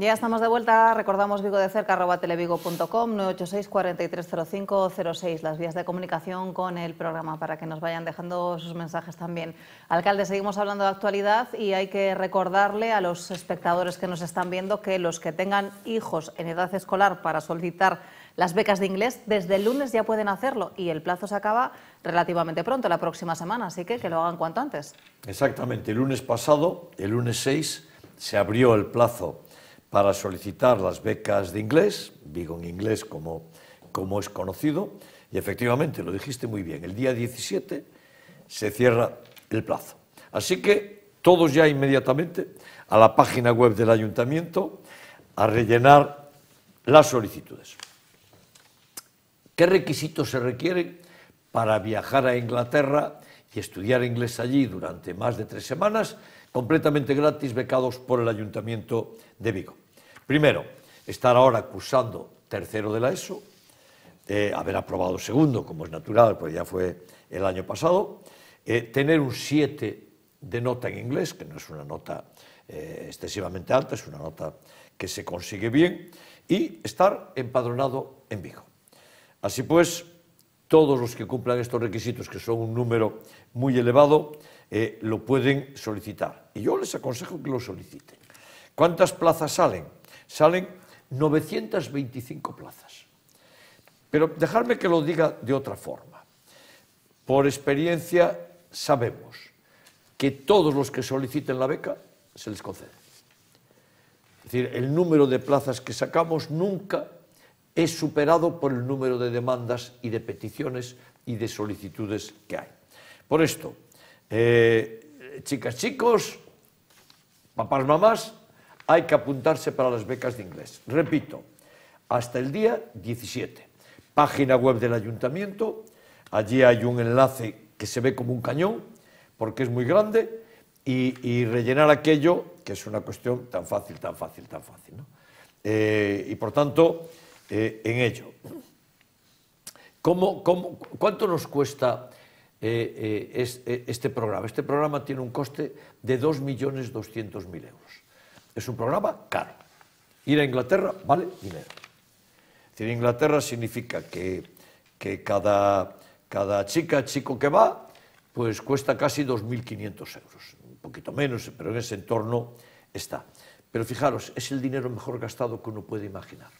Ya estamos de vuelta. Recordamos Vigo de cerca, arroba televigo.com, 986-430506, las vías de comunicación con el programa para que nos vayan dejando sus mensajes también. Alcalde, seguimos hablando de actualidad y hay que recordarle a los espectadores que nos están viendo que los que tengan hijos en edad escolar para solicitar las becas de inglés, desde el lunes ya pueden hacerlo y el plazo se acaba relativamente pronto, la próxima semana, así que que lo hagan cuanto antes. Exactamente, el lunes pasado, el lunes 6, se abrió el plazo para solicitar las becas de inglés, digo en inglés como, como es conocido, y efectivamente, lo dijiste muy bien, el día 17 se cierra el plazo. Así que todos ya inmediatamente a la página web del ayuntamiento a rellenar las solicitudes. ¿Qué requisitos se requieren para viajar a Inglaterra y estudiar inglés allí durante más de tres semanas, completamente gratis, becados por el Ayuntamiento de Vigo. Primero, estar ahora cursando tercero de la ESO, eh, haber aprobado segundo, como es natural, pues ya fue el año pasado, eh, tener un 7 de nota en inglés, que no es una nota eh, excesivamente alta, es una nota que se consigue bien, y estar empadronado en Vigo. Así pues, todos los que cumplan estos requisitos, que son un número muy elevado, eh, lo pueden solicitar. Y yo les aconsejo que lo soliciten. ¿Cuántas plazas salen? Salen 925 plazas. Pero dejarme que lo diga de otra forma. Por experiencia sabemos que todos los que soliciten la beca se les concede. Es decir, el número de plazas que sacamos nunca es superado por el número de demandas y de peticiones y de solicitudes que hay. Por esto, eh, chicas, chicos, papás, mamás, hay que apuntarse para las becas de inglés. Repito, hasta el día 17. Página web del ayuntamiento, allí hay un enlace que se ve como un cañón, porque es muy grande, y, rellenar aquello, que es una cuestión tan fácil, tan fácil, tan fácil. Eh, y por tanto, eh, en ello. cuánto nos cuesta eh, eh, este programa? Este programa tiene un coste de 2.200.000 euros. Es un programa caro. Ir a Inglaterra vale dinero. Ir a Inglaterra significa que, cada, cada chica, chico que va, pues cuesta casi 2.500 euros. Un poquito menos, pero en ese entorno está. Pero fijaros, es el dinero mejor gastado que uno puede imaginar.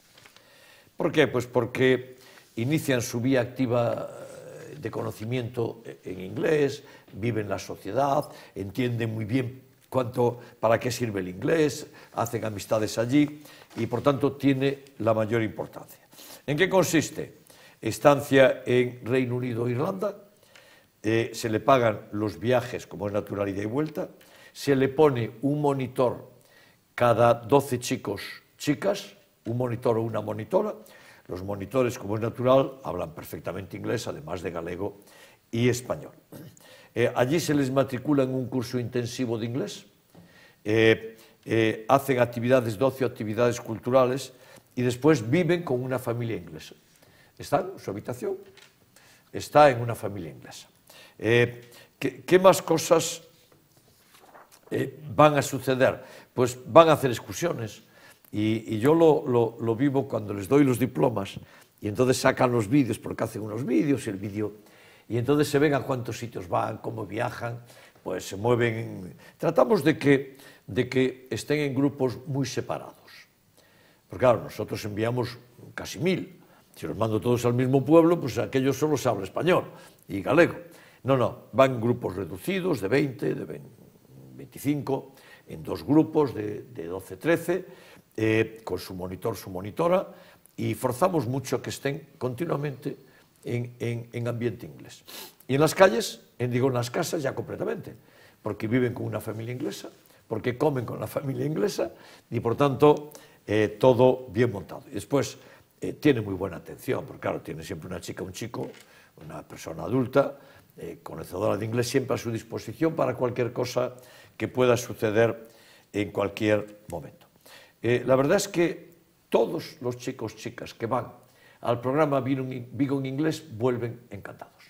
¿Por qué? Pues porque inician su vía activa eh, de conocimiento eh, en inglés, viven la sociedad, entienden muy bien cuánto, para qué sirve el inglés, hacen amistades allí y por tanto tiene la mayor importancia. ¿En qué consiste? Estancia en Reino Unido e Irlanda, eh, se le pagan los viajes como es natural y vuelta, se le pone un monitor cada 12 chicos, chicas, un monitor o una monitora. Los monitores, como es natural, hablan perfectamente inglés, además de galego y español. Eh, allí se les matricula en un curso intensivo de inglés, eh, eh, hacen actividades de ocio, actividades culturales y después viven con una familia inglesa. Están, su habitación está en una familia inglesa. ¿qué, más cosas van a suceder? Pues van a hacer excursiones, Y, y yo lo, lo, lo vivo cuando les doy los diplomas y entonces sacan los vídeos, porque hacen unos vídeos y el vídeo... Y entonces se ven a cuántos sitios van, cómo viajan, pues se mueven. Tratamos de que, de que estén en grupos muy separados. Porque claro, nosotros enviamos casi mil. Si los mando todos al mismo pueblo, pues aquellos solo se habla español y galego. No, no, van grupos reducidos de 20, de 20, 25, en dos grupos de, de 12, 13 Eh, con su monitor, su monitora, y forzamos mucho que estén continuamente en, en, ambiente inglés. Y en las calles, en, digo, en las casas ya completamente, porque viven con una familia inglesa, porque comen con la familia inglesa y por tanto eh, todo bien montado. Y después eh, tiene muy buena atención, porque claro, tiene siempre una chica, un chico, una persona adulta, conocedora de inglés, siempre a su disposición para cualquier cosa que pueda suceder en cualquier momento. Eh, la verdad es que todos los chicos, chicas que van al programa Vigo en Inglés vuelven encantados,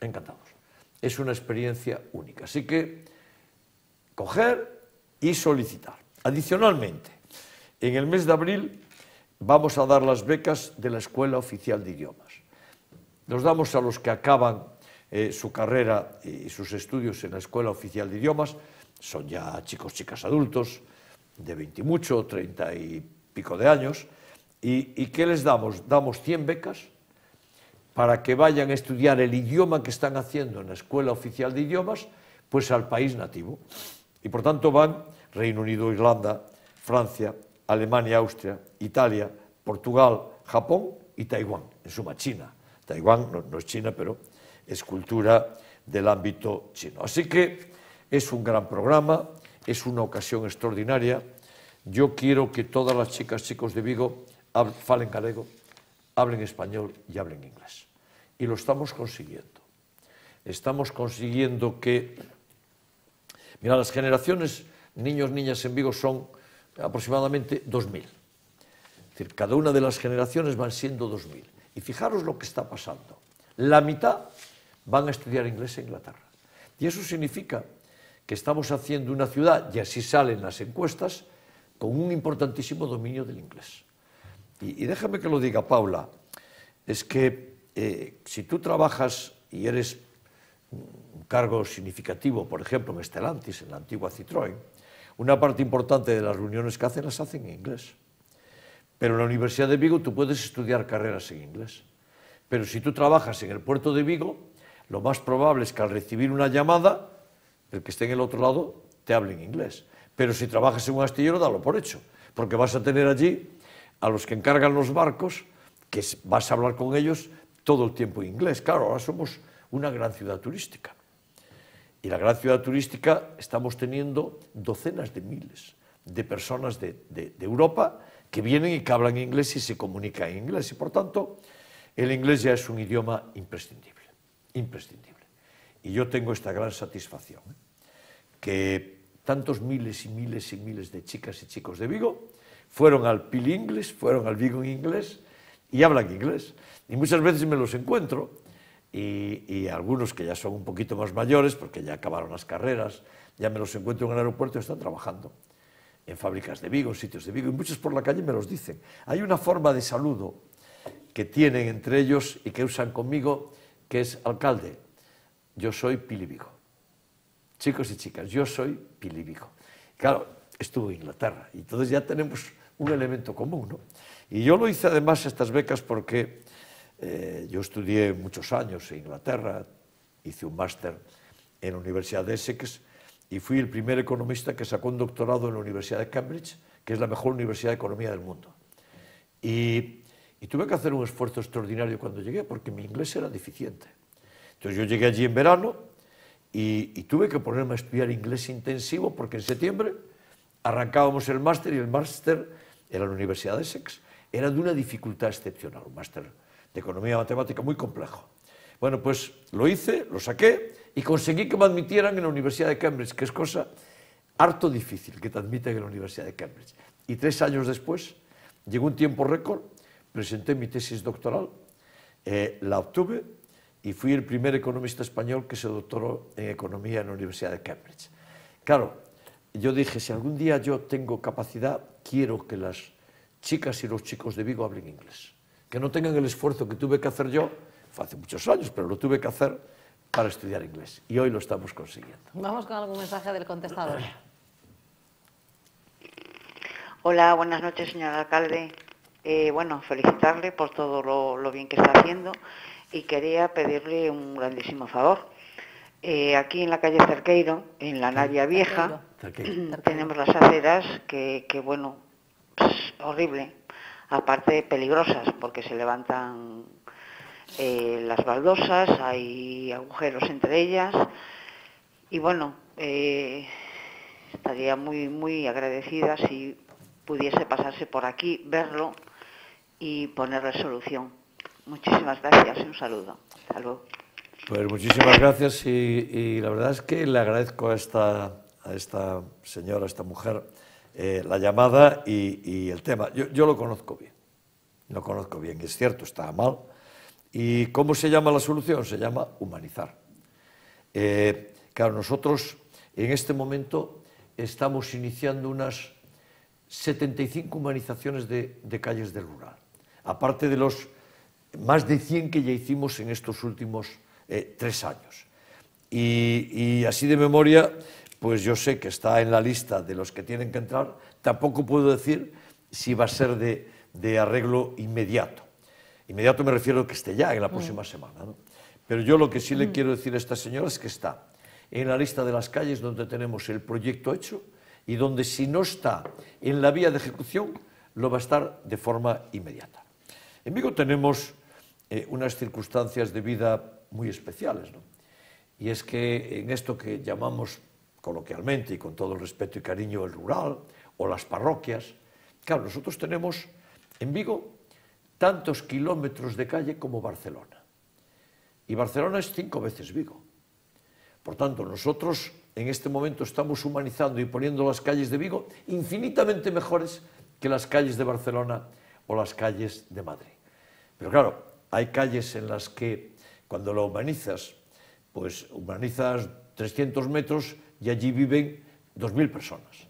encantados. Es una experiencia única. Así que coger y solicitar. Adicionalmente, en el mes de abril vamos a dar las becas de la Escuela Oficial de Idiomas. Los damos a los que acaban eh, su carrera y sus estudios en la Escuela Oficial de Idiomas. Son ya chicos, chicas adultos, de 20 30 y pico de años, y, ¿qué les damos? Damos 100 becas para que vayan a estudiar el idioma que están haciendo en la Escuela Oficial de Idiomas, pues al país nativo. Y por tanto van Reino Unido, Irlanda, Francia, Alemania, Austria, Italia, Portugal, Japón y Taiwán, en suma China. Taiwán no, no es China, pero es cultura del ámbito chino. Así que es un gran programa, es una ocasión extraordinaria. Yo quiero que todas las chicas, chicos de Vigo falen galego, hablen español y hablen inglés. Y lo estamos consiguiendo. Estamos consiguiendo que... Mira, las generaciones niños, niñas en Vigo son aproximadamente 2.000. Es decir, cada una de las generaciones van siendo 2.000. Y fijaros lo que está pasando. La mitad van a estudiar inglés en Inglaterra. Y eso significa que estamos haciendo una ciudad, y así salen las encuestas, con un importantísimo dominio del inglés. Y, déjame que lo diga Paula, es que eh, si tú trabajas y eres un cargo significativo, por ejemplo, en estelantis en la antigua Citroën, una parte importante de las reuniones que hacen las hacen en inglés. Pero en la Universidad de Vigo tú puedes estudiar carreras en inglés. Pero si tú trabajas en el puerto de Vigo, lo más probable es que al recibir una llamada el que esté en el otro lado te hable en inglés. Pero si trabajas en un astillero, dalo por hecho, porque vas a tener allí a los que encargan los barcos, que vas a hablar con ellos todo el tiempo en inglés. Claro, ahora somos una gran ciudad turística. Y la gran ciudad turística estamos teniendo docenas de miles de personas de, Europa que vienen y que hablan inglés y se comunican en inglés. Y por tanto, el inglés ya es un idioma imprescindible, imprescindible. Y yo tengo esta gran satisfacción. ¿eh? que tantos miles y miles y miles de chicas y chicos de Vigo fueron al PIL inglés, fueron al Vigo en inglés y hablan inglés. Y muchas veces me los encuentro y, y algunos que ya son un poquito más mayores porque ya acabaron las carreras, ya me los encuentro en el aeropuerto están trabajando en fábricas de Vigo, en sitios de Vigo, y muchos por la calle me los dicen. Hay una forma de saludo que tienen entre ellos y que usan conmigo, que es alcalde. Yo soy Pili Vigo chicos y chicas, yo soy pilíbico. Claro, estuve en Inglaterra, y entonces ya tenemos un elemento común, ¿no? Y yo lo hice además estas becas porque eh, yo estudié muchos años en Inglaterra, hice un máster en la Universidad de Essex y fui el primer economista que sacó un doctorado en la Universidad de Cambridge, que es la mejor universidad de economía del mundo. Y, y tuve que hacer un esfuerzo extraordinario cuando llegué porque mi inglés era deficiente. Entonces yo llegué allí en verano, y, tuve que ponerme a estudiar inglés intensivo porque en septiembre arrancábamos el máster y el máster era la Universidad de Essex. Era de una dificultad excepcional, un máster de economía matemática muy complejo. Bueno, pues lo hice, lo saqué y conseguí que me admitieran en la Universidad de Cambridge, que es cosa harto difícil que te admiten en la Universidad de Cambridge. Y tres años después, llegó un tiempo récord, presenté mi tesis doctoral, eh, la obtuve y fui el primer economista español que se doctoró en economía en la Universidad de Cambridge. Claro, yo dije, si algún día yo tengo capacidad, quiero que las chicas y los chicos de Vigo hablen inglés, que no tengan el esfuerzo que tuve que hacer yo, hace muchos años, pero lo tuve que hacer para estudiar inglés, y hoy lo estamos consiguiendo. Vamos con algún mensaje del contestador. Hola, buenas noches, señor alcalde. Eh, bueno, felicitarle por todo lo bien que está haciendo y quería pedirle un grandísimo favor. Eh, aquí en la calle Cerqueiro, en la Navia Vieja, tenemos las aceras que, bueno, horrible, aparte peligrosas porque se levantan eh, las baldosas, hay agujeros entre ellas y bueno, eh, estaría muy, muy agradecida si pudiese pasarse por aquí, verlo y ponerle solución. Muchísimas gracias, un saludo. Salud. Pues muchísimas gracias y, la verdad es que le agradezco a esta, a esta señora, a esta mujer, eh, la llamada y, el tema. Yo, lo conozco bien, lo conozco bien, es cierto, está mal. ¿Y cómo se llama la solución? Se llama humanizar. Eh, claro, nosotros en este momento estamos iniciando unas 75 humanizaciones de, de calles del rural, aparte de los más de 100 que ya hicimos en estos últimos eh, tres años. Y, así de memoria, pues yo sé que está en la lista de los que tienen que entrar. Tampoco puedo decir si va a ser de, arreglo inmediato. Inmediato me refiero a que esté ya en la mm. próxima semana. ¿no? Pero yo lo que sí le mm. quiero decir a esta señora es que está en la lista de las calles donde tenemos el proyecto hecho y donde si no está en la vía de ejecución, lo va a estar de forma inmediata. En Vigo tenemos eh, unas circunstancias de vida muy especiales. ¿no? Y es que en esto que llamamos coloquialmente y con todo el respeto y cariño el rural o las parroquias, claro, nosotros tenemos en Vigo tantos kilómetros de calle como Barcelona. Y Barcelona es cinco veces Vigo. Por tanto, nosotros en este momento estamos humanizando y poniendo las calles de Vigo infinitamente mejores que las calles de Barcelona o las calles de Madrid. Pero claro, Hay calles en las que cuando la humanizas, pues humanizas 300 metros y allí viven 2.000 personas.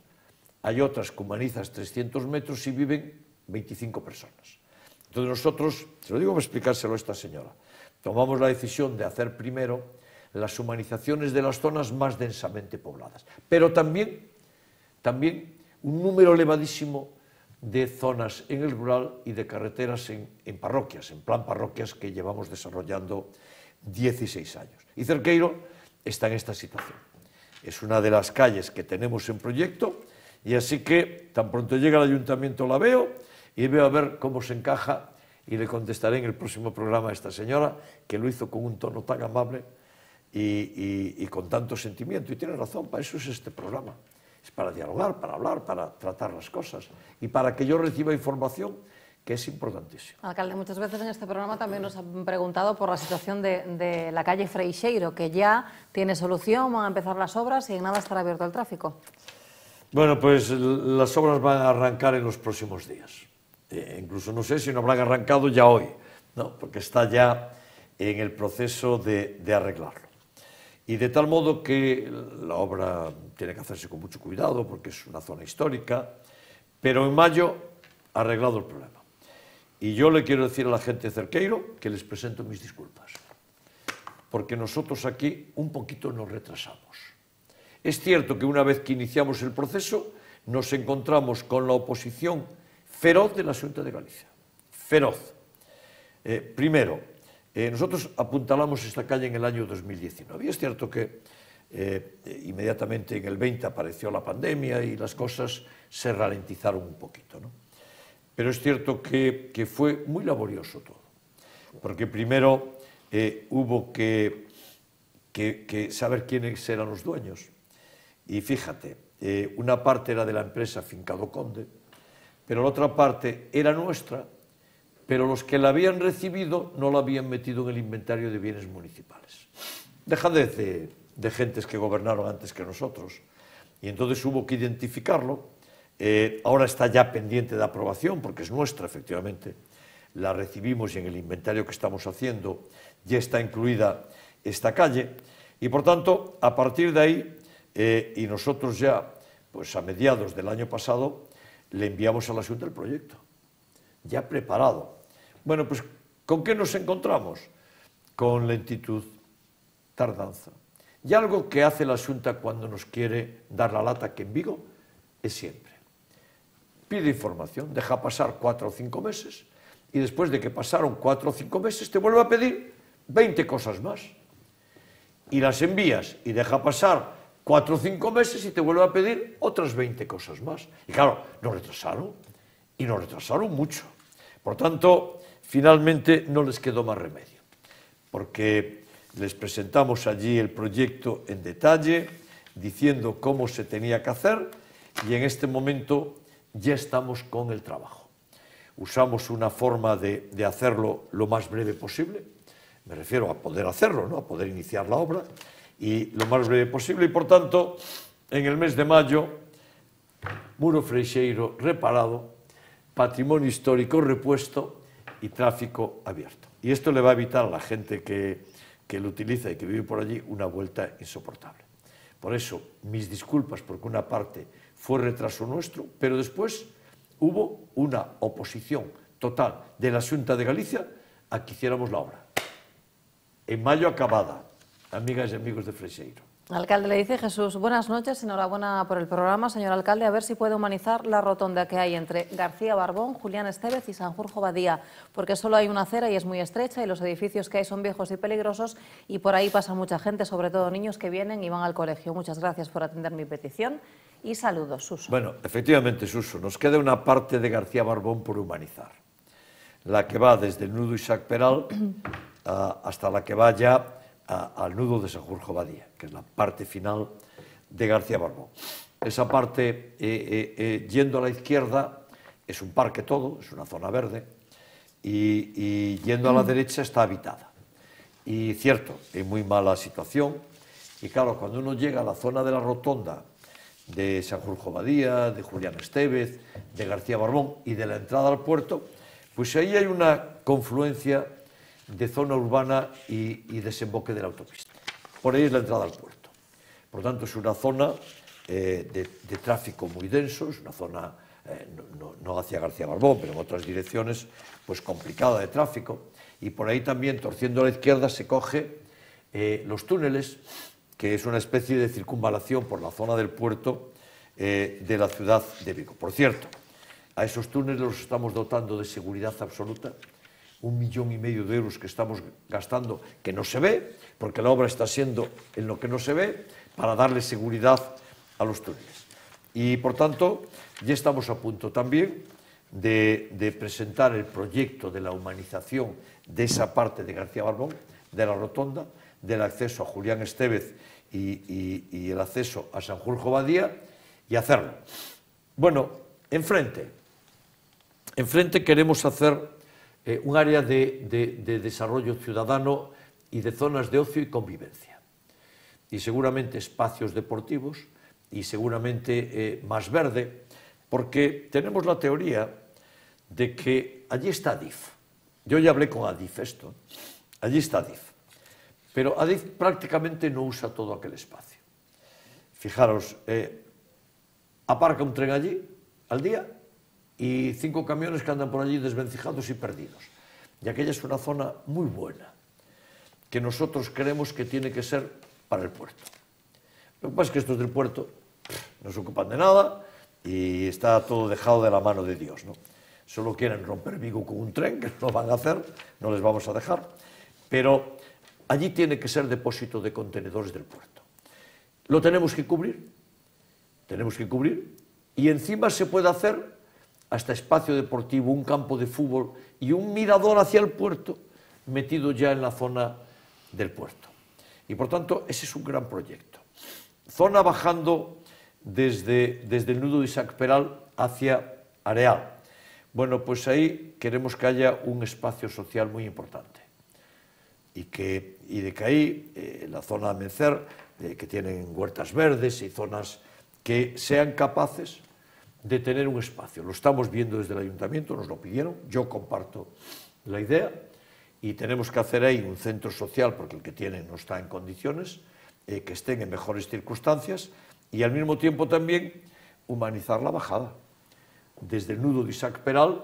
Hay otras que humanizas 300 metros y viven 25 personas. Entonces nosotros, se lo digo para explicárselo a esta señora, tomamos la decisión de hacer primero las humanizaciones de las zonas más densamente pobladas, pero también, también un número elevadísimo de zonas en el rural y de carreteras en, parroquias, en plan parroquias que llevamos desarrollando 16 años. Y Cerqueiro está en esta situación. Es una de las calles que tenemos en proyecto y así que tan pronto llega el ayuntamiento la veo y veo a ver cómo se encaja y le contestaré en el próximo programa a esta señora que lo hizo con un tono tan amable y con tanto sentimiento. Y tiene razón, para eso es este programa es para dialogar, para hablar, para tratar las cosas y para que yo reciba información que es importantísimo. Alcalde, muchas veces en este programa también nos han preguntado por la situación de, la calle Freixeiro, que ya tiene solución, van a empezar las obras y en nada estará abierto al tráfico. Bueno, pues las obras van a arrancar en los próximos días. Eh, incluso no sé si no habrán arrancado ya hoy, ¿no? porque está ya en el proceso de arreglarlo. Y de tal modo que la obra tiene que hacerse con mucho cuidado porque es una zona histórica, pero en mayo ha arreglado el problema. Y yo le quiero decir a la gente de Cerqueiro que les presento mis disculpas, porque nosotros aquí un poquito nos retrasamos. Es cierto que una vez que iniciamos el proceso nos encontramos con la oposición feroz de la Junta de Galicia. Feroz. Eh, primero, eh, nosotros apuntalamos esta calle en el año 2019 y es cierto que eh, inmediatamente en el 20 apareció la pandemia y las cosas se ralentizaron un poquito. Pero es cierto que, fue muy laborioso todo, porque primero eh, hubo que, saber quiénes eran los dueños. Y fíjate, una parte era de la empresa Fincado Conde, pero la otra parte era nuestra pero los que la habían recibido no la habían metido en el inventario de bienes municipales. Dejad de, de gentes que gobernaron antes que nosotros. Y entonces hubo que identificarlo. Eh, ahora está ya pendiente de aprobación, porque es nuestra, efectivamente. La recibimos y en el inventario que estamos haciendo ya está incluida esta calle. Y por tanto, a partir de ahí, eh, y nosotros ya, pues a mediados del año pasado, le enviamos a la ciudad el proyecto ya preparado. Bueno, pues ¿con qué nos encontramos? Con lentitud, tardanza. Y algo que hace la Junta cuando nos quiere dar la lata que en Vigo es siempre. Pide información, deja pasar cuatro o cinco meses y después de que pasaron cuatro o cinco meses te vuelve a pedir 20 cosas más. Y las envías y deja pasar cuatro o cinco meses y te vuelve a pedir otras 20 cosas más. Y claro, nos retrasaron y nos retrasaron mucho. Por tanto, finalmente no les quedó más remedio, porque les presentamos allí el proyecto en detalle, diciendo cómo se tenía que hacer y en este momento ya estamos con el trabajo. Usamos una forma de, de hacerlo lo más breve posible, me refiero a poder hacerlo, ¿no? a poder iniciar la obra, y lo más breve posible, y por tanto, en el mes de mayo, Muro Freixeiro reparado patrimonio histórico repuesto y tráfico abierto. Y esto le va a evitar a la gente que, que lo utiliza y que vive por allí una vuelta insoportable. Por eso, mis disculpas, porque una parte fue retraso nuestro, pero después hubo una oposición total de la Junta de Galicia a que hiciéramos la obra. En mayo acabada, amigas y amigos de Freixeiro. Alcalde, le dice Jesús, buenas noches, enhorabuena por el programa. Señor alcalde, a ver si puede humanizar la rotonda que hay entre García Barbón, Julián Estevez y Sanjurjo Badía, porque solo hay una acera y es muy estrecha y los edificios que hay son viejos y peligrosos y por ahí pasa mucha gente, sobre todo niños que vienen y van al colegio. Muchas gracias por atender mi petición y saludos, Suso. Bueno, efectivamente, Suso, nos queda una parte de García Barbón por humanizar, la que va desde nudo Isaac Peral hasta la que va ya al nudo de San Jorge Badía, que es la parte final de García Barbón. Esa parte, eh, eh, eh, yendo a la izquierda, es un parque todo, es una zona verde, y, yendo a la derecha está habitada. Y cierto, en muy mala situación, y claro, cuando uno llega a la zona de la rotonda de San Jorge Badía, de Julián Estevez, de García Barbón y de la entrada al puerto, pues ahí hay una confluencia de zona urbana y, desemboque de la autopista. Por ahí es la entrada al puerto. Por lo tanto, es una zona eh, de, tráfico muy denso, es una zona, eh, no, hacia García Barbón, pero en otras direcciones, pues complicada de tráfico. Y por ahí también, torciendo a la izquierda, se coge eh, los túneles, que es una especie de circunvalación por la zona del puerto de la ciudad de Vigo. Por cierto, a esos túneles los estamos dotando de seguridad absoluta un millón y medio de euros que estamos gastando, que no se ve, porque la obra está siendo en lo que no se ve, para darle seguridad a los túneles. Y por tanto, ya estamos a punto también de, presentar el proyecto de la humanización de esa parte de García Barbón, de la rotonda, del acceso a Julián Estevez y, el acceso a San Sanjurjo Badía, y hacerlo. Bueno, enfrente. Enfrente queremos hacer eh, un área de, de, de desarrollo ciudadano y de zonas de ocio y convivencia. Y seguramente espacios deportivos y seguramente eh, más verde, porque tenemos la teoría de que allí está Adif. Yo ya hablé con Adif esto. Allí está Adif. Pero Adif prácticamente no usa todo aquel espacio. Fijaros, eh, aparca un tren allí al día y cinco camiones que andan por allí desvencijados y perdidos. Y aquella es una zona muy buena, que nosotros creemos que tiene que ser para el puerto. Lo que pasa es que estos del puerto no se ocupan de nada y está todo dejado de la mano de Dios. ¿no? Solo quieren romper Vigo con un tren, que no lo van a hacer, no les vamos a dejar. Pero allí tiene que ser depósito de contenedores del puerto. Lo tenemos que cubrir, tenemos que cubrir, y encima se puede hacer hasta espacio deportivo, un campo de fútbol y un mirador hacia el puerto metido ya en la zona del puerto. Y por tanto, ese es un gran proyecto. Zona bajando desde, el nudo de Isaac Peral hacia Areal. Bueno, pues ahí queremos que haya un espacio social muy importante. Y, que, y de que ahí, eh, la zona de Mencer, eh, que tienen huertas verdes y zonas que sean capaces de tener un espacio. Lo estamos viendo desde el ayuntamiento, nos lo pidieron, yo comparto la idea y tenemos que hacer ahí un centro social, porque el que tiene no está en condiciones, eh, que estén en mejores circunstancias y al mismo tiempo también humanizar la bajada, desde el nudo de Isaac Peral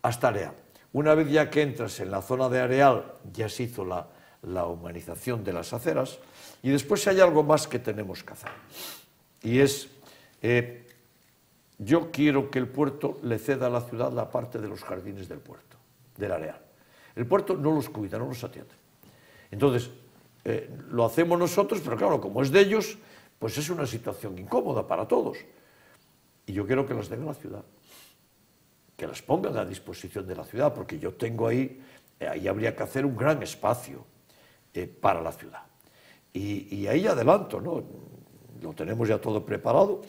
hasta Areal. Una vez ya que entras en la zona de Areal, ya se hizo la, la humanización de las aceras y después hay algo más que tenemos que hacer y es... Eh, yo quiero que el puerto le ceda a la ciudad la parte de los jardines del puerto, del área. El puerto no los cuida, no los atiende. Entonces, eh, lo hacemos nosotros, pero claro, como es de ellos, pues es una situación incómoda para todos. Y yo quiero que las den a la ciudad, que las pongan a disposición de la ciudad, porque yo tengo ahí, eh, ahí habría que hacer un gran espacio eh, para la ciudad. Y, y ahí adelanto, ¿no? Lo tenemos ya todo preparado.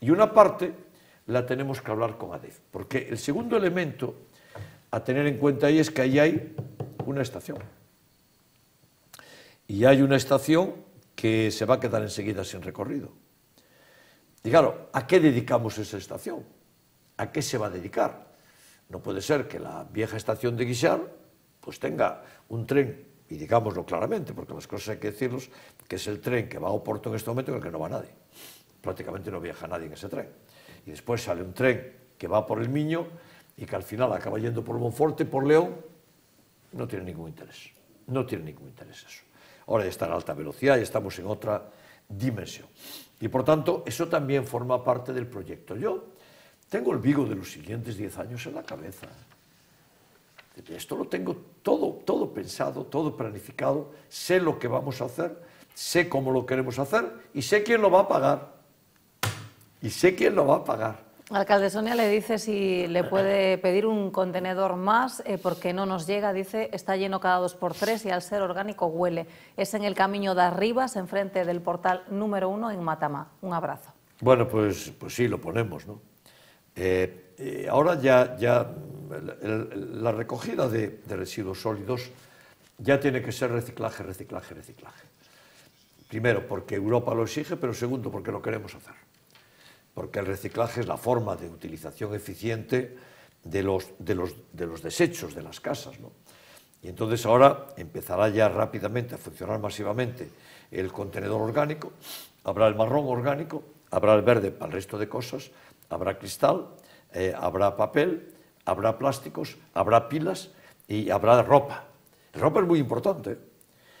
Y una parte la tenemos que hablar con ADEF. Porque el segundo elemento a tener en cuenta ahí es que ahí hay una estación. Y hay una estación que se va a quedar enseguida sin recorrido. Y claro, ¿a qué dedicamos esa estación? ¿A qué se va a dedicar? No puede ser que la vieja estación de Guixar pues tenga un tren, y digámoslo claramente, porque las cosas hay que decirlos, que es el tren que va a Oporto en este momento en el que no va nadie. Prácticamente no viaja nadie en ese tren y después sale un tren que va por el Miño y que al final acaba yendo por Monforte, por León, no tiene ningún interés. No tiene ningún interés eso. Ahora ya está en alta velocidad y estamos en otra dimensión. Y por tanto, eso también forma parte del proyecto. Yo tengo el Vigo de los siguientes 10 años en la cabeza. Esto lo tengo todo, todo pensado, todo planificado, sé lo que vamos a hacer, sé cómo lo queremos hacer y sé quién lo va a pagar y sé quién lo va a pagar. Alcalde Sonia le dice si le puede pedir un contenedor más eh, porque no nos llega. Dice está lleno cada dos por tres y al ser orgánico huele. Es en el camino de Arribas, enfrente del portal número uno en Matamá. Un abrazo. Bueno, pues, pues sí, lo ponemos. ¿no? Eh, eh, ahora ya, ya la recogida de, residuos sólidos ya tiene que ser reciclaje, reciclaje, reciclaje. Primero, porque Europa lo exige, pero segundo, porque lo queremos hacer porque el reciclaje es la forma de utilización eficiente de los, desechos de las casas. Y entonces ahora empezará ya rápidamente a funcionar masivamente el contenedor orgánico, habrá el marrón orgánico, habrá el verde para el resto de cosas, habrá cristal, eh, habrá papel, habrá plásticos, habrá pilas y habrá ropa. La ropa es muy importante. ¿eh?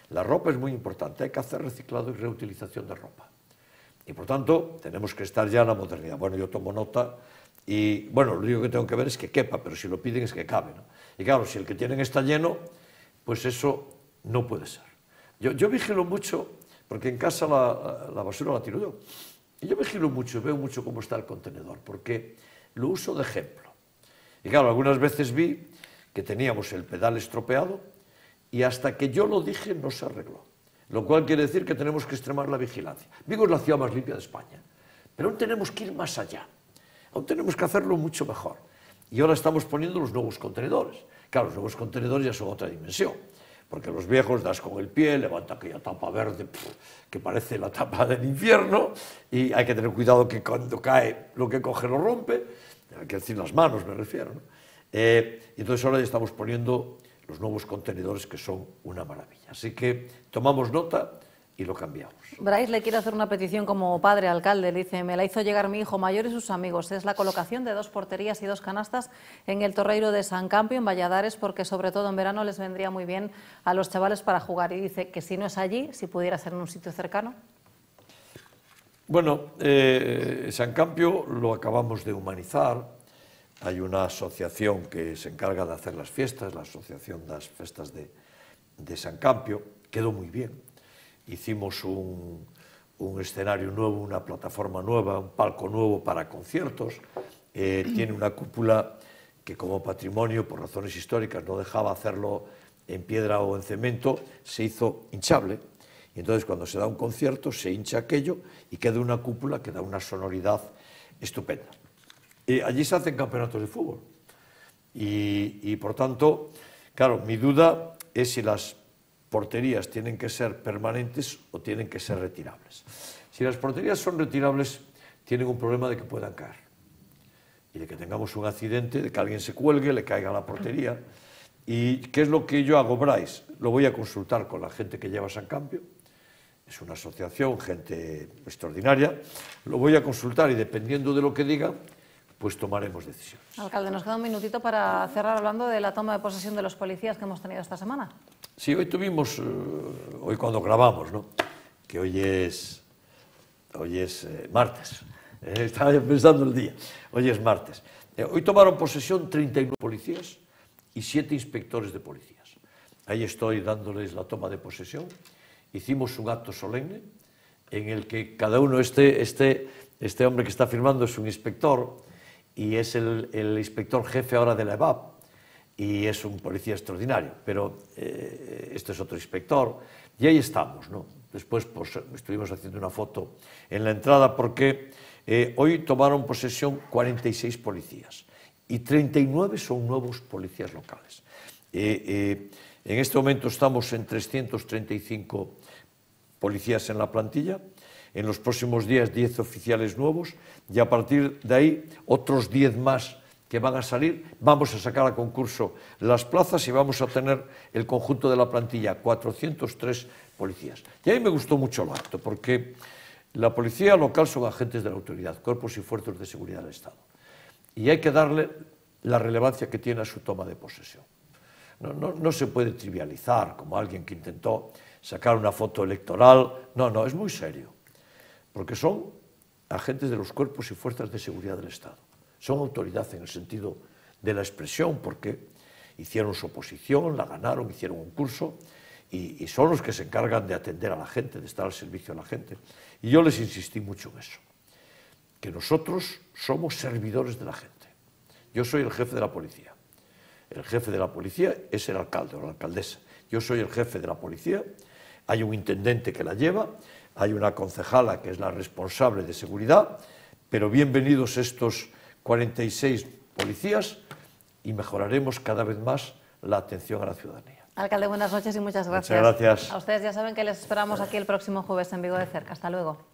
La ropa es muy importante. Hay que hacer reciclado y reutilización de ropa. Y por tanto, tenemos que estar ya en la modernidad. Bueno, yo tomo nota y, bueno, lo único que tengo que ver es que quepa, pero si lo piden es que cabe. Y claro, si el que tienen está lleno, pues eso no puede ser. Yo, yo vigilo mucho, porque en casa la, la basura la tiro yo. Y yo vigilo mucho, veo mucho cómo está el contenedor, porque lo uso de ejemplo. Y claro, algunas veces vi que teníamos el pedal estropeado y hasta que yo lo dije no se arregló. Lo cual quiere decir que tenemos que extremar la vigilancia. Vigo es la ciudad más limpia de España, pero aún tenemos que ir más allá. Aún tenemos que hacerlo mucho mejor. Y ahora estamos poniendo los nuevos contenedores. Claro, los nuevos contenedores ya son otra dimensión, porque los viejos das con el pie, levanta aquella tapa verde pff, que parece la tapa del infierno, y hay que tener cuidado que cuando cae lo que coge lo rompe, hay que decir las manos me refiero. ¿no? Eh, y entonces ahora ya estamos poniendo los nuevos contenedores que son una maravilla. Así que tomamos nota y lo cambiamos. Brais le quiere hacer una petición como padre alcalde. dice, me la hizo llegar mi hijo mayor y sus amigos. Es la colocación de dos porterías y dos canastas en el torreiro de San Campio, en Valladares, porque sobre todo en verano les vendría muy bien a los chavales para jugar. Y dice que si no es allí, si pudiera ser en un sitio cercano. Bueno, eh, San Campio lo acabamos de humanizar hay una asociación que se encarga de hacer las fiestas, la Asociación de Festas de, de San Campio, quedó muy bien. Hicimos un, escenario nuevo, una plataforma nueva, un palco nuevo para conciertos. Eh, tiene una cúpula que como patrimonio, por razones históricas, no dejaba hacerlo en piedra o en cemento, se hizo hinchable. Y entonces cuando se da un concierto se hincha aquello y queda una cúpula que da una sonoridad estupenda allí se hacen campeonatos de fútbol. Y, por tanto, claro, mi duda es si las porterías tienen que ser permanentes o tienen que ser retirables. Si las porterías son retirables, tienen un problema de que puedan caer y de que tengamos un accidente, de que alguien se cuelgue, le caiga la portería. ¿Y qué es lo que yo hago, Bryce? Lo voy a consultar con la gente que lleva San Cambio, es una asociación, gente extraordinaria, lo voy a consultar y dependiendo de lo que diga pues tomaremos decisiones. Alcalde, nos queda un minutito para cerrar hablando de la toma de posesión de los policías que hemos tenido esta semana. Sí, hoy tuvimos, eh, hoy cuando grabamos, ¿no? que hoy es, hoy es eh, martes, eh, estaba pensando el día, hoy es martes. hoy tomaron posesión 31 policías y 7 inspectores de policías. Ahí estoy dándoles la toma de posesión. Hicimos un acto solemne en el que cada uno, este, este, este hombre que está firmando es un inspector, y es el, inspector jefe ahora de la EBAP y es un policía extraordinario, pero este es otro inspector y ahí estamos, Después pues, estuvimos haciendo una foto en la entrada porque eh, hoy tomaron posesión 46 policías y 39 son nuevos policías locales. Eh, en este momento estamos en 335 policías en la plantilla, en los próximos días 10 oficiales nuevos y a partir de ahí otros 10 más que van a salir. Vamos a sacar a concurso las plazas y vamos a tener el conjunto de la plantilla, 403 policías. Y ahí me gustó mucho el acto, porque la policía local son agentes de la autoridad, cuerpos y fuerzas de seguridad del Estado. Y hay que darle la relevancia que tiene a su toma de posesión. No, no se puede trivializar, como alguien que intentó sacar una foto electoral. No, no, es muy serio, porque son agentes de los cuerpos y fuerzas de seguridad del Estado. Son autoridad en el sentido de la expresión, porque hicieron su oposición, la ganaron, hicieron un curso, y, son los que se encargan de atender a la gente, de estar al servicio de la gente. Y yo les insistí mucho en eso, que nosotros somos servidores de la gente. Yo soy el jefe de la policía. El jefe de la policía es el alcalde o la alcaldesa. Yo soy el jefe de la policía hay un intendente que la lleva, hay una concejala que es la responsable de seguridad, pero bienvenidos estos 46 policías y mejoraremos cada vez más la atención a la ciudadanía. Alcalde, buenas noches y muchas gracias. Muchas gracias. A ustedes ya saben que les esperamos aquí el próximo jueves en Vigo de Cerca. Hasta luego.